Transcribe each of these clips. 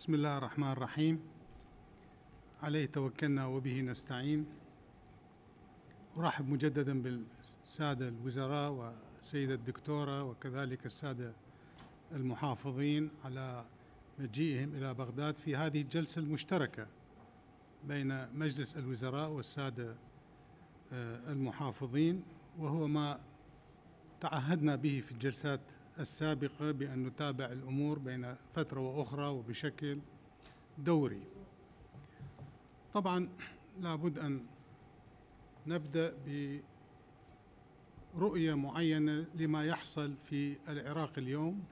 بسم الله الرحمن الرحيم عليه توكلنا وبه نستعين أرحب مجددا بالسادة الوزراء والسيدة الدكتورة وكذلك السادة المحافظين على مجيئهم إلى بغداد في هذه الجلسة المشتركة بين مجلس الوزراء والسادة آه، المحافظين وهو ما تعهدنا به في الجلسات السابقة بأن نتابع الأمور بين فترة وأخرى وبشكل دوري طبعا لابد أن نبدأ برؤية معينة لما يحصل في العراق اليوم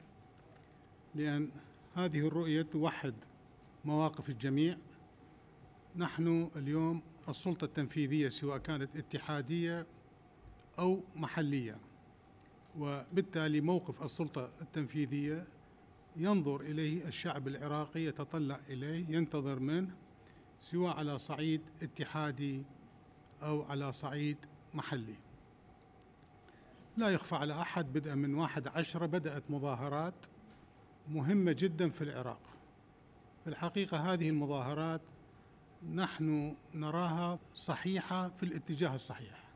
لأن هذه الرؤية توحد مواقف الجميع نحن اليوم السلطة التنفيذية سواء كانت اتحادية أو محلية وبالتالي موقف السلطة التنفيذية ينظر إليه الشعب العراقي يتطلع إليه ينتظر منه سواء على صعيد اتحادي أو على صعيد محلي لا يخفى على أحد بدءا من واحد عشرة بدأت مظاهرات مهمة جدا في العراق في الحقيقة هذه المظاهرات نحن نراها صحيحة في الاتجاه الصحيح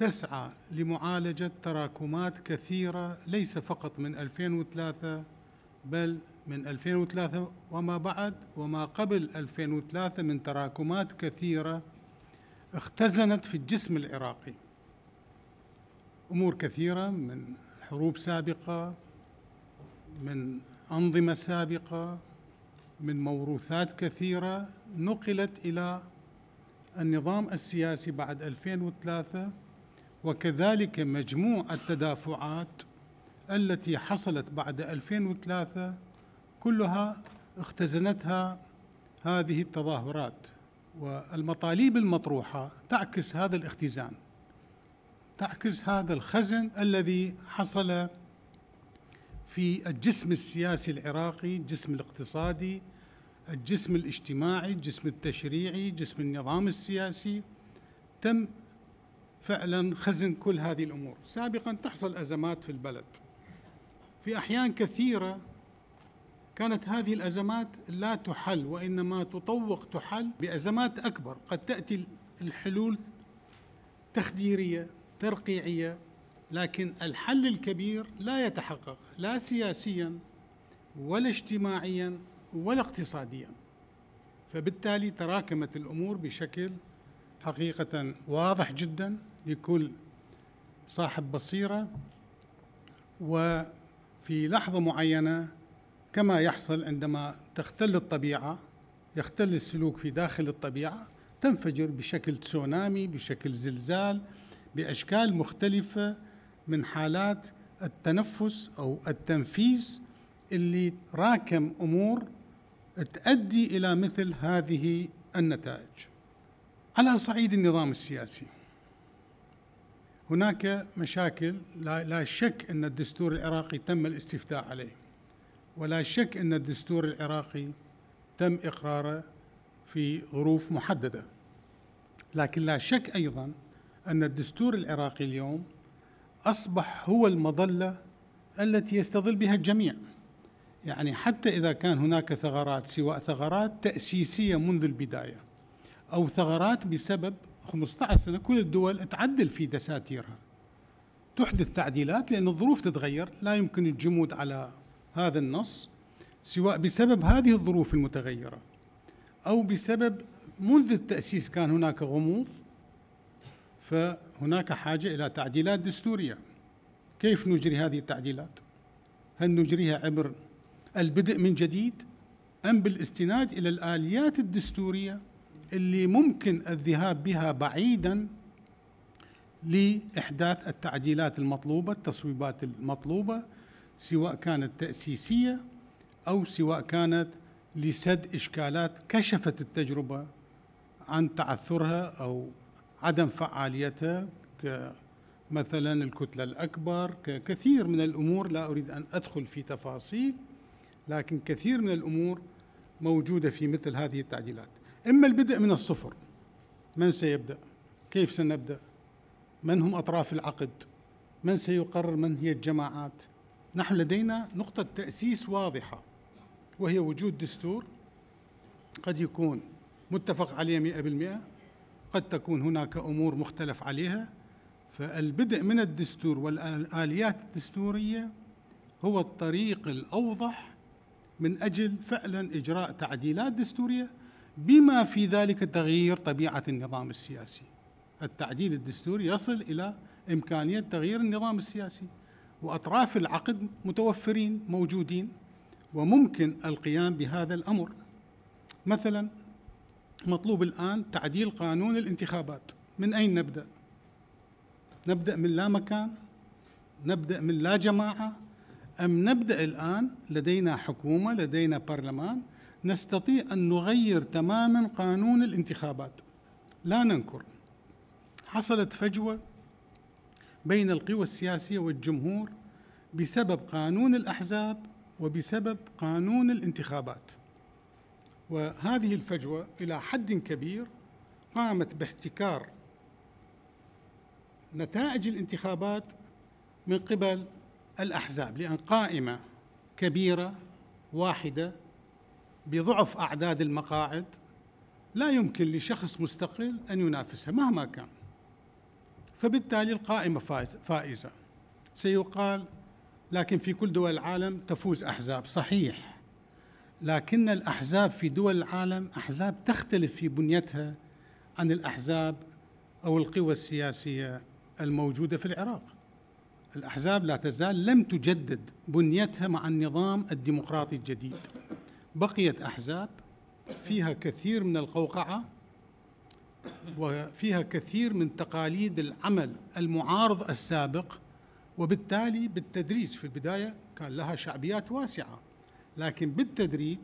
تسعى لمعالجة تراكمات كثيرة ليس فقط من 2003 بل من 2003 وما بعد وما قبل 2003 من تراكمات كثيرة اختزنت في الجسم العراقي أمور كثيرة من حروب سابقة من أنظمة سابقة من موروثات كثيرة نقلت إلى النظام السياسي بعد 2003 وكذلك مجموع التدافعات التي حصلت بعد 2003 كلها اختزنتها هذه التظاهرات والمطالب المطروحة تعكس هذا الاختزان تعكس هذا الخزن الذي حصل في الجسم السياسي العراقي الجسم الاقتصادي الجسم الاجتماعي الجسم التشريعي جسم النظام السياسي تم فعلا خزن كل هذه الامور سابقا تحصل ازمات في البلد في احيان كثيره كانت هذه الازمات لا تحل وانما تطوق تحل بازمات اكبر قد تاتي الحلول تخديريه ترقيعيه لكن الحل الكبير لا يتحقق لا سياسيا ولا اجتماعيا ولا اقتصاديا فبالتالي تراكمت الامور بشكل حقيقه واضح جدا لكل صاحب بصيره وفي لحظه معينه كما يحصل عندما تختل الطبيعه يختل السلوك في داخل الطبيعه تنفجر بشكل تسونامي بشكل زلزال باشكال مختلفه من حالات التنفس او التنفيس اللي راكم امور تؤدي الى مثل هذه النتائج على صعيد النظام السياسي هناك مشاكل لا, لا شك أن الدستور العراقي تم الاستفتاء عليه ولا شك أن الدستور العراقي تم إقراره في ظروف محددة لكن لا شك أيضا أن الدستور العراقي اليوم أصبح هو المظلة التي يستظل بها الجميع يعني حتى إذا كان هناك ثغرات سواء ثغرات تأسيسية منذ البداية أو ثغرات بسبب 15 سنه كل الدول تعدل في دساتيرها تحدث تعديلات لان الظروف تتغير لا يمكن الجمود على هذا النص سواء بسبب هذه الظروف المتغيره او بسبب منذ التاسيس كان هناك غموض فهناك حاجه الى تعديلات دستوريه كيف نجري هذه التعديلات هل نجريها عبر البدء من جديد ام بالاستناد الى الاليات الدستوريه اللي ممكن الذهاب بها بعيدا لإحداث التعديلات المطلوبة التصويبات المطلوبة سواء كانت تأسيسية أو سواء كانت لسد إشكالات كشفت التجربة عن تعثرها أو عدم فعاليتها مثلا الكتلة الأكبر كثير من الأمور لا أريد أن أدخل في تفاصيل لكن كثير من الأمور موجودة في مثل هذه التعديلات اما البدء من الصفر من سيبدا كيف سنبدا من هم اطراف العقد من سيقرر من هي الجماعات نحن لدينا نقطه تاسيس واضحه وهي وجود دستور قد يكون متفق عليه 100% قد تكون هناك امور مختلف عليها فالبدء من الدستور والاليات الدستوريه هو الطريق الاوضح من اجل فعلا اجراء تعديلات دستوريه بما في ذلك تغيير طبيعة النظام السياسي التعديل الدستوري يصل إلى إمكانية تغيير النظام السياسي وأطراف العقد متوفرين موجودين وممكن القيام بهذا الأمر مثلا مطلوب الآن تعديل قانون الانتخابات من أين نبدأ؟ نبدأ من لا مكان نبدأ من لا جماعة أم نبدأ الآن لدينا حكومة لدينا برلمان نستطيع أن نغير تماما قانون الانتخابات لا ننكر حصلت فجوة بين القوى السياسية والجمهور بسبب قانون الأحزاب وبسبب قانون الانتخابات وهذه الفجوة إلى حد كبير قامت باحتكار نتائج الانتخابات من قبل الأحزاب لأن قائمة كبيرة واحدة بضعف أعداد المقاعد لا يمكن لشخص مستقل أن ينافسها مهما كان فبالتالي القائمة فائزة سيقال لكن في كل دول العالم تفوز أحزاب صحيح لكن الأحزاب في دول العالم أحزاب تختلف في بنيتها عن الأحزاب أو القوى السياسية الموجودة في العراق الأحزاب لا تزال لم تجدد بنيتها مع النظام الديمقراطي الجديد بقيت أحزاب فيها كثير من القوقعة وفيها كثير من تقاليد العمل المعارض السابق وبالتالي بالتدريج في البداية كان لها شعبيات واسعة لكن بالتدريج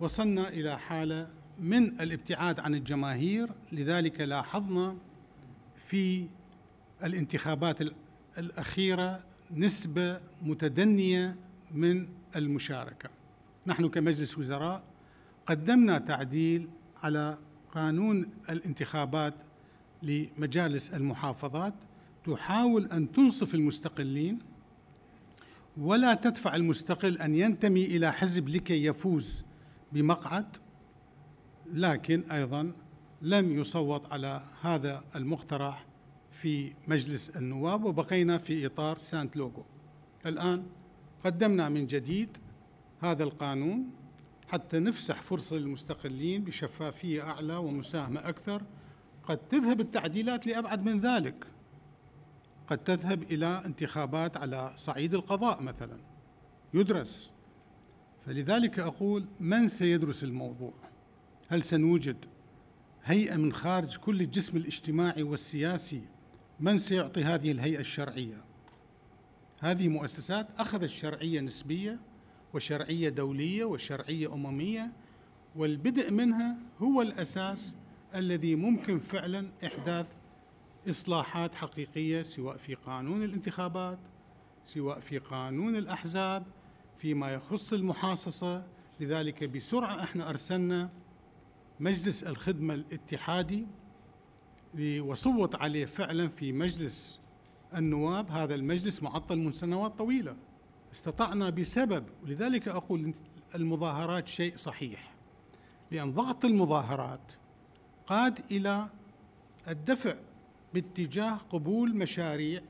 وصلنا إلى حالة من الابتعاد عن الجماهير لذلك لاحظنا في الانتخابات الأخيرة نسبة متدنية من المشاركة نحن كمجلس وزراء قدمنا تعديل على قانون الانتخابات لمجالس المحافظات تحاول ان تنصف المستقلين ولا تدفع المستقل ان ينتمي الى حزب لكي يفوز بمقعد لكن ايضا لم يصوت على هذا المقترح في مجلس النواب وبقينا في اطار سانت لوغو الان قدمنا من جديد هذا القانون حتى نفسح فرصة للمستقلين بشفافية أعلى ومساهمة أكثر قد تذهب التعديلات لأبعد من ذلك قد تذهب إلى انتخابات على صعيد القضاء مثلا يدرس فلذلك أقول من سيدرس الموضوع هل سنوجد هيئة من خارج كل الجسم الاجتماعي والسياسي من سيعطي هذه الهيئة الشرعية هذه مؤسسات أخذت شرعية نسبية وشرعية دولية وشرعية أممية والبدء منها هو الأساس الذي ممكن فعلا إحداث إصلاحات حقيقية سواء في قانون الانتخابات سواء في قانون الأحزاب فيما يخص المحاصصة لذلك بسرعة احنا أرسلنا مجلس الخدمة الاتحادي وصوت عليه فعلا في مجلس النواب هذا المجلس معطل من سنوات طويله استطعنا بسبب ولذلك أقول المظاهرات شيء صحيح لأن ضغط المظاهرات قاد إلى الدفع باتجاه قبول مشاريع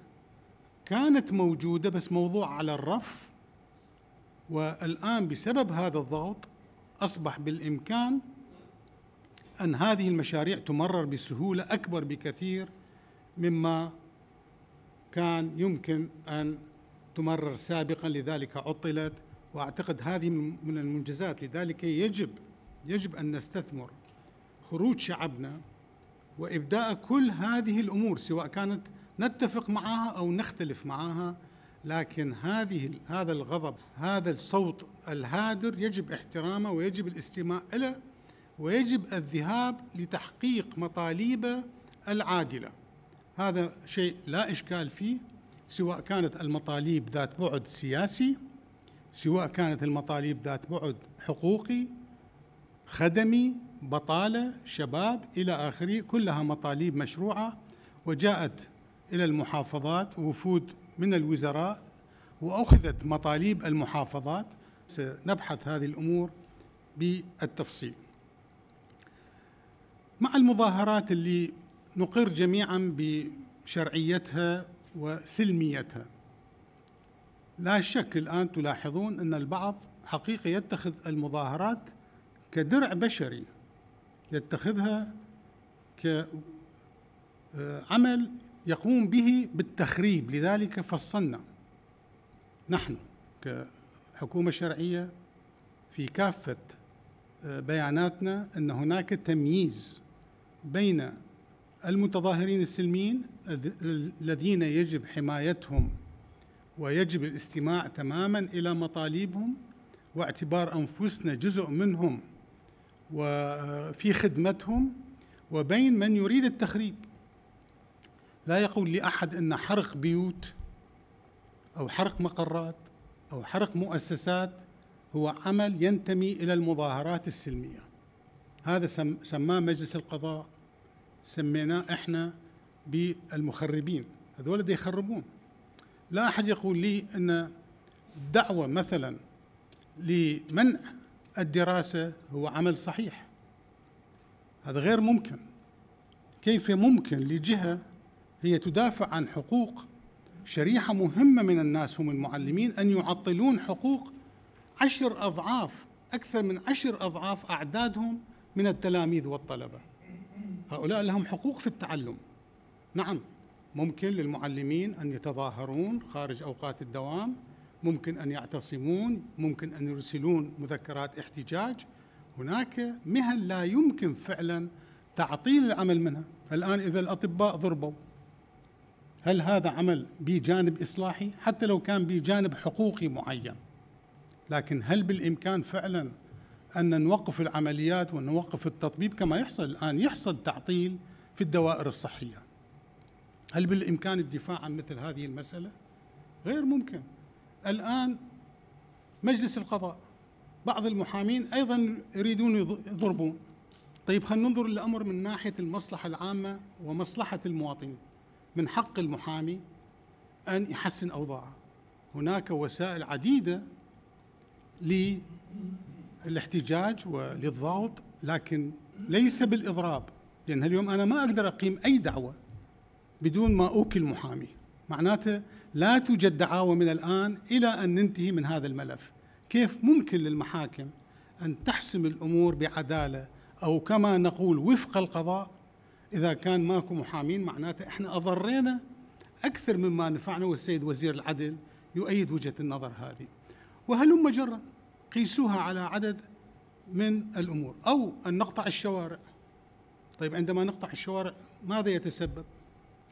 كانت موجودة بس موضوع على الرف والآن بسبب هذا الضغط أصبح بالإمكان أن هذه المشاريع تمرر بسهولة أكبر بكثير مما كان يمكن أن تمرر سابقا لذلك عطلت واعتقد هذه من المنجزات لذلك يجب يجب ان نستثمر خروج شعبنا وابداء كل هذه الامور سواء كانت نتفق معها او نختلف معها لكن هذه هذا الغضب هذا الصوت الهادر يجب احترامه ويجب الاستماع له ويجب الذهاب لتحقيق مطالبه العادله هذا شيء لا اشكال فيه سواء كانت المطالب ذات بعد سياسي سواء كانت المطالب ذات بعد حقوقي خدمي بطاله شباب الى اخره كلها مطالب مشروعه وجاءت الى المحافظات وفود من الوزراء واخذت مطالب المحافظات سنبحث هذه الامور بالتفصيل مع المظاهرات اللي نقر جميعا بشرعيتها وسلميتها لا شك الآن تلاحظون أن البعض حقيقة يتخذ المظاهرات كدرع بشري يتخذها كعمل آه، يقوم به بالتخريب لذلك فصلنا نحن كحكومة شرعية في كافة آه، بياناتنا أن هناك تمييز بين المتظاهرين السلميين الذين يجب حمايتهم ويجب الاستماع تماما الى مطالبهم واعتبار انفسنا جزء منهم وفي خدمتهم وبين من يريد التخريب لا يقول لاحد ان حرق بيوت او حرق مقرات او حرق مؤسسات هو عمل ينتمي الى المظاهرات السلميه هذا سماه مجلس القضاء سميناه احنا بالمخربين هذول دي يخربون لا أحد يقول لي أن دعوة مثلا لمنع الدراسة هو عمل صحيح هذا غير ممكن كيف ممكن لجهة هي تدافع عن حقوق شريحة مهمة من الناس هم المعلمين أن يعطلون حقوق عشر أضعاف أكثر من عشر أضعاف أعدادهم من التلاميذ والطلبة هؤلاء لهم حقوق في التعلم نعم ممكن للمعلمين أن يتظاهرون خارج أوقات الدوام ممكن أن يعتصمون ممكن أن يرسلون مذكرات احتجاج هناك مهن لا يمكن فعلا تعطيل العمل منها الآن إذا الأطباء ضربوا هل هذا عمل بجانب إصلاحي حتى لو كان بجانب حقوقي معين لكن هل بالإمكان فعلا أن نوقف العمليات ونوقف التطبيب كما يحصل الآن يحصل تعطيل في الدوائر الصحية هل بالإمكان الدفاع عن مثل هذه المسألة؟ غير ممكن الآن مجلس القضاء بعض المحامين أيضا يريدون يضربون طيب خلينا ننظر للأمر من ناحية المصلحة العامة ومصلحة المواطنين من حق المحامي أن يحسن أوضاعه هناك وسائل عديدة الاحتجاج وللضغط لكن ليس بالإضراب لأن اليوم أنا ما أقدر أقيم أي دعوة بدون ما أوكل محامي معناته لا توجد دعاوى من الآن إلى أن ننتهي من هذا الملف كيف ممكن للمحاكم أن تحسم الأمور بعدالة أو كما نقول وفق القضاء إذا كان ماكو محامين معناته إحنا أضرينا أكثر مما نفعنا والسيد وزير العدل يؤيد وجهة النظر هذه وهلم جرا قيسوها على عدد من الامور او ان نقطع الشوارع طيب عندما نقطع الشوارع ماذا يتسبب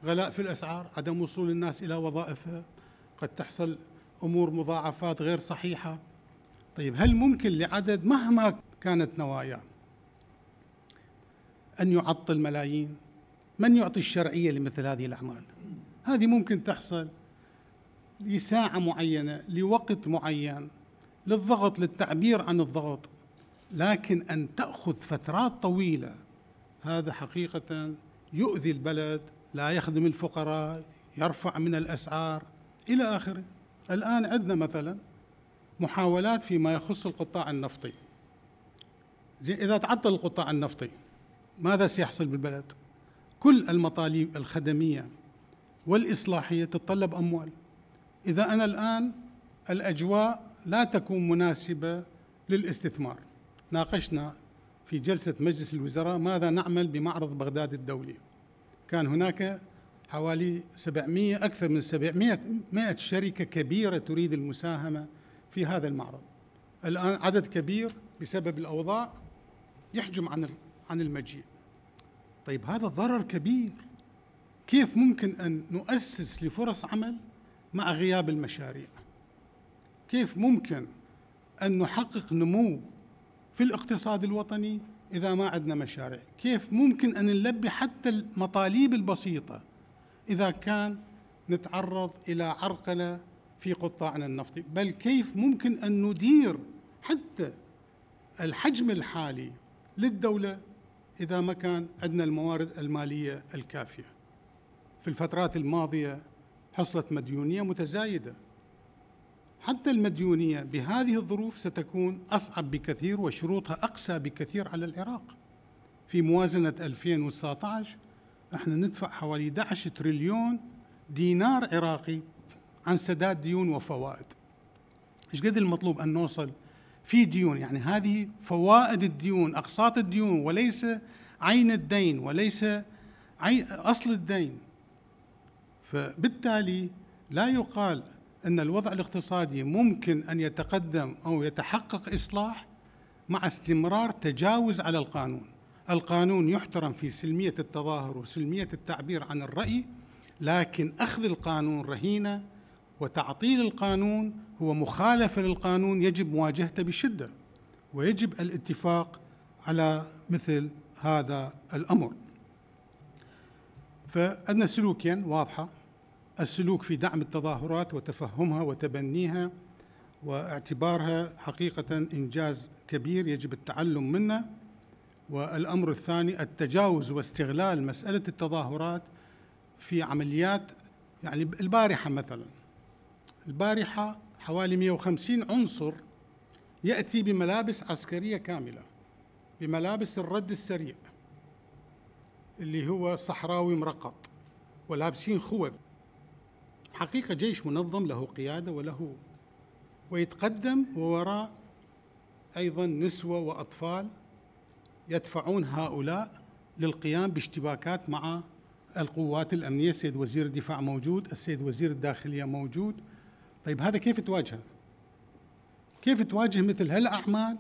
غلاء في الاسعار عدم وصول الناس الى وظائفها قد تحصل امور مضاعفات غير صحيحه طيب هل ممكن لعدد مهما كانت نواياه ان يعطل ملايين من يعطي الشرعيه لمثل هذه الاعمال هذه ممكن تحصل لساعه معينه لوقت معين للضغط للتعبير عن الضغط لكن أن تأخذ فترات طويلة هذا حقيقة يؤذي البلد لا يخدم الفقراء يرفع من الأسعار إلى آخره الآن عندنا مثلا محاولات فيما يخص القطاع النفطي زين إذا تعطل القطاع النفطي ماذا سيحصل بالبلد كل المطالب الخدمية والإصلاحية تتطلب أموال إذا أنا الآن الأجواء لا تكون مناسبة للاستثمار ناقشنا في جلسة مجلس الوزراء ماذا نعمل بمعرض بغداد الدولي كان هناك حوالي 700 أكثر من 700 100 شركة كبيرة تريد المساهمة في هذا المعرض الآن عدد كبير بسبب الأوضاع يحجم عن عن المجيء طيب هذا ضرر كبير كيف ممكن أن نؤسس لفرص عمل مع غياب المشاريع كيف ممكن أن نحقق نمو في الاقتصاد الوطني إذا ما عندنا مشاريع كيف ممكن أن نلبي حتى المطالب البسيطة إذا كان نتعرض إلى عرقلة في قطاعنا النفطي بل كيف ممكن أن ندير حتى الحجم الحالي للدولة إذا ما كان عندنا الموارد المالية الكافية في الفترات الماضية حصلت مديونية متزايدة حتى المديونية بهذه الظروف ستكون أصعب بكثير وشروطها أقسى بكثير على العراق في موازنة 2019 احنا ندفع حوالي 11 تريليون دينار عراقي عن سداد ديون وفوائد ايش قد المطلوب أن نوصل في ديون يعني هذه فوائد الديون أقساط الديون وليس عين الدين وليس عين أصل الدين فبالتالي لا يقال أن الوضع الاقتصادي ممكن أن يتقدم أو يتحقق إصلاح مع استمرار تجاوز على القانون القانون يحترم في سلمية التظاهر وسلمية التعبير عن الرأي لكن أخذ القانون رهينة وتعطيل القانون هو مخالفة للقانون يجب مواجهته بشدة ويجب الاتفاق على مثل هذا الأمر فأدنا سلوكين واضحة السلوك في دعم التظاهرات وتفهمها وتبنيها واعتبارها حقيقة إنجاز كبير يجب التعلم منه والأمر الثاني التجاوز واستغلال مسألة التظاهرات في عمليات يعني البارحة مثلا البارحة حوالي 150 عنصر يأتي بملابس عسكرية كاملة بملابس الرد السريع اللي هو صحراوي مرقط ولابسين خوذ حقيقة جيش منظم له قيادة وله ويتقدم ووراء أيضا نسوة وأطفال يدفعون هؤلاء للقيام باشتباكات مع القوات الأمنية السيد وزير الدفاع موجود السيد وزير الداخلية موجود طيب هذا كيف تواجهه كيف تواجه مثل هالأعمال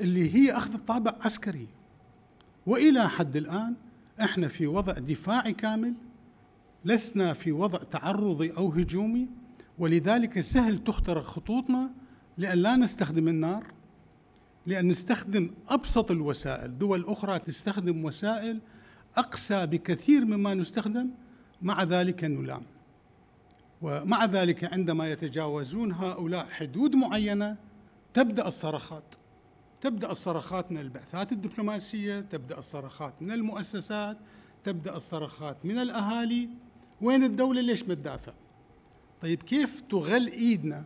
اللي هي أخذ الطابع عسكري وإلى حد الآن احنا في وضع دفاعي كامل لسنا في وضع تعرضي أو هجومي ولذلك سهل تخترق خطوطنا لأن لا نستخدم النار لأن نستخدم أبسط الوسائل دول أخرى تستخدم وسائل أقسى بكثير مما نستخدم مع ذلك نلام ومع ذلك عندما يتجاوزون هؤلاء حدود معينة تبدأ الصرخات تبدأ الصرخات من البعثات الدبلوماسية تبدأ الصرخات من المؤسسات تبدأ الصرخات من الأهالي وين الدولة ليش ما تدافع طيب كيف تغل إيدنا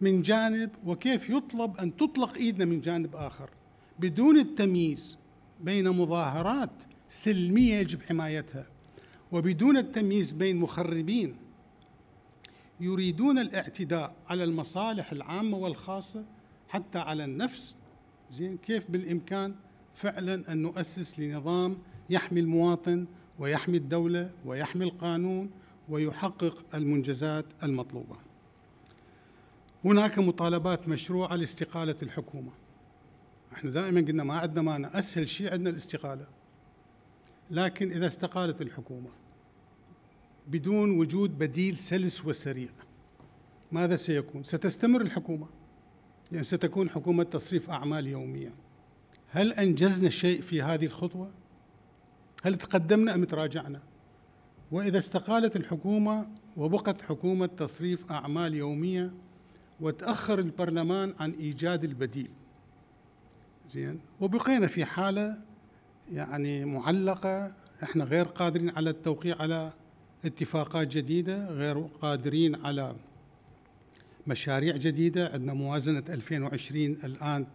من جانب وكيف يطلب أن تطلق إيدنا من جانب آخر بدون التمييز بين مظاهرات سلمية يجب حمايتها وبدون التمييز بين مخربين يريدون الاعتداء على المصالح العامة والخاصة حتى على النفس زين كيف بالإمكان فعلا أن نؤسس لنظام يحمي المواطن ويحمي الدولة ويحمي القانون ويحقق المنجزات المطلوبة هناك مطالبات مشروعة لاستقالة الحكومة احنا دائما قلنا ما عندنا مانع أسهل شيء عندنا الاستقالة لكن إذا استقالت الحكومة بدون وجود بديل سلس وسريع ماذا سيكون؟ ستستمر الحكومة لأن يعني ستكون حكومة تصريف أعمال يومية هل أنجزنا شيء في هذه الخطوة؟ هل تقدمنا أم تراجعنا وإذا استقالت الحكومة وبقت حكومة تصريف أعمال يومية وتأخر البرلمان عن إيجاد البديل زين وبقينا في حالة يعني معلقة احنا غير قادرين على التوقيع على اتفاقات جديدة غير قادرين على مشاريع جديدة عندنا موازنة 2020 الآن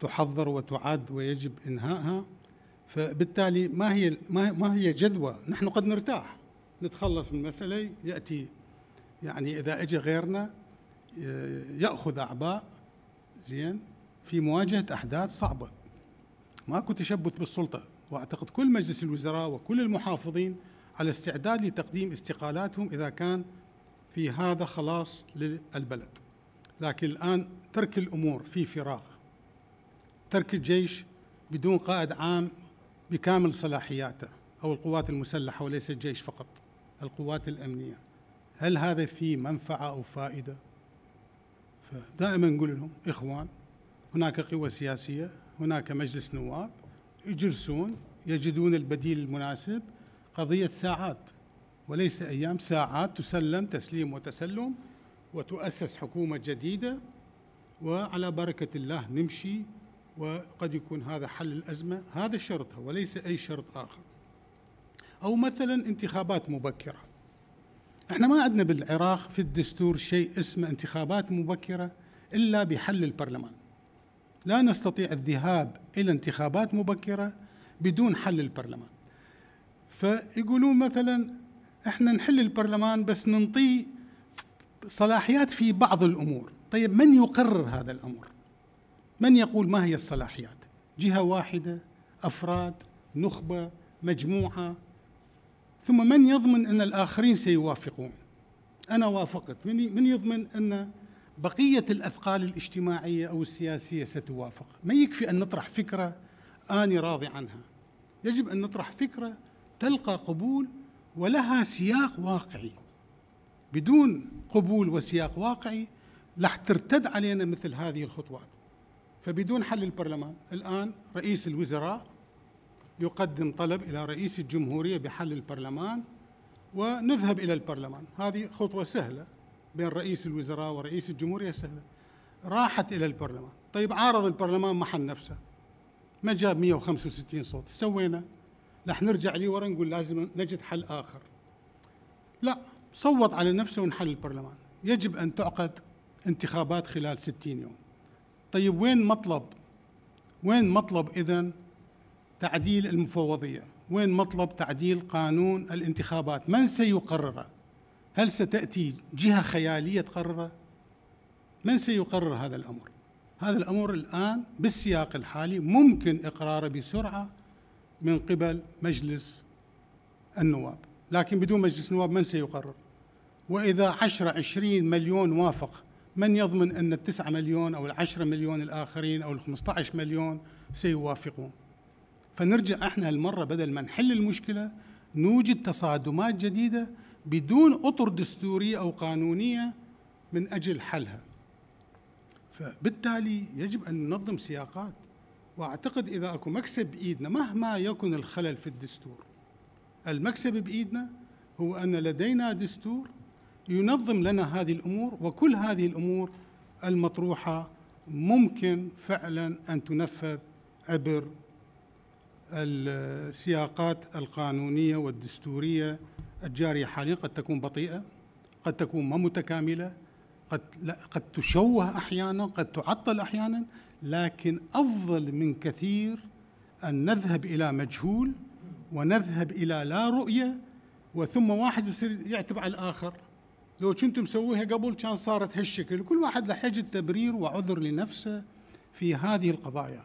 تحضر وتعد ويجب إنهائها فبالتالي ما هي ما هي جدوى نحن قد نرتاح نتخلص من المسألة يأتي يعني إذا أجى غيرنا يأخذ أعباء زين في مواجهة أحداث صعبة ماكو تشبث بالسلطة وأعتقد كل مجلس الوزراء وكل المحافظين على استعداد لتقديم استقالاتهم إذا كان في هذا خلاص للبلد لكن الآن ترك الأمور في فراغ ترك الجيش بدون قائد عام بكامل صلاحياته أو القوات المسلحة وليس الجيش فقط القوات الأمنية هل هذا فيه منفعة أو فائدة فدائما نقول لهم إخوان هناك قوى سياسية هناك مجلس نواب يجلسون يجدون البديل المناسب قضية ساعات وليس أيام ساعات تسلم تسليم وتسلم وتؤسس حكومة جديدة وعلى بركة الله نمشي وقد يكون هذا حل الأزمة هذا شرطها وليس أي شرط آخر أو مثلا انتخابات مبكرة احنا ما عندنا بالعراق في الدستور شيء اسمه انتخابات مبكرة إلا بحل البرلمان لا نستطيع الذهاب إلى انتخابات مبكرة بدون حل البرلمان فيقولون مثلا احنا نحل البرلمان بس ننطيه صلاحيات في بعض الأمور طيب من يقرر هذا الأمر من يقول ما هي الصلاحيات جهة واحدة أفراد نخبة مجموعة ثم من يضمن أن الآخرين سيوافقون أنا وافقت من من يضمن أن بقية الأثقال الاجتماعية أو السياسية ستوافق ما يكفي أن نطرح فكرة أني راضي عنها يجب أن نطرح فكرة تلقى قبول ولها سياق واقعي بدون قبول وسياق واقعي راح ترتد علينا مثل هذه الخطوات فبدون حل البرلمان الآن رئيس الوزراء يقدم طلب إلى رئيس الجمهورية بحل البرلمان ونذهب إلى البرلمان هذه خطوة سهلة بين رئيس الوزراء ورئيس الجمهورية سهلة راحت إلى البرلمان طيب عارض البرلمان محل نفسه ما جاب 165 صوت سوينا راح نرجع لي ورا نقول لازم نجد حل آخر لا صوت على نفسه ونحل البرلمان يجب أن تعقد انتخابات خلال 60 يوم طيب وين مطلب وين مطلب إذا تعديل المفوضية وين مطلب تعديل قانون الانتخابات من سيقرره هل ستأتي جهة خيالية تقرره من سيقرر هذا الأمر هذا الأمر الآن بالسياق الحالي ممكن إقراره بسرعة من قبل مجلس النواب لكن بدون مجلس النواب من سيقرر وإذا عشرة عشرين مليون وافق من يضمن أن التسعة مليون أو العشرة مليون الآخرين أو الخمسة عشر مليون سيوافقون فنرجع احنا المرة بدل ما نحل المشكلة نوجد تصادمات جديدة بدون أطر دستورية أو قانونية من أجل حلها فبالتالي يجب أن ننظم سياقات وأعتقد إذا أكو مكسب بإيدنا مهما يكن الخلل في الدستور المكسب بإيدنا هو أن لدينا دستور ينظم لنا هذه الامور وكل هذه الامور المطروحه ممكن فعلا ان تنفذ عبر السياقات القانونيه والدستوريه الجاريه حاليا قد تكون بطيئه قد تكون ما متكامله قد قد تشوه احيانا قد تعطل احيانا لكن افضل من كثير ان نذهب الى مجهول ونذهب الى لا رؤيه وثم واحد يصير يعتب على الاخر لو كنتم مسويها قبل كان صارت هالشكل كل واحد له حجة تبرير وعذر لنفسه في هذه القضايا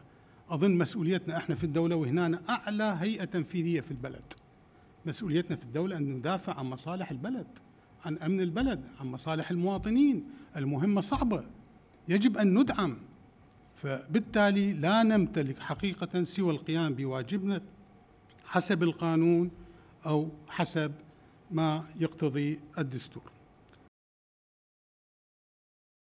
أظن مسؤوليتنا إحنا في الدولة وهنا أعلى هيئة تنفيذية في البلد مسؤوليتنا في الدولة أن ندافع عن مصالح البلد عن أمن البلد عن مصالح المواطنين المهمة صعبة يجب أن ندعم فبالتالي لا نمتلك حقيقة سوى القيام بواجبنا حسب القانون أو حسب ما يقتضي الدستور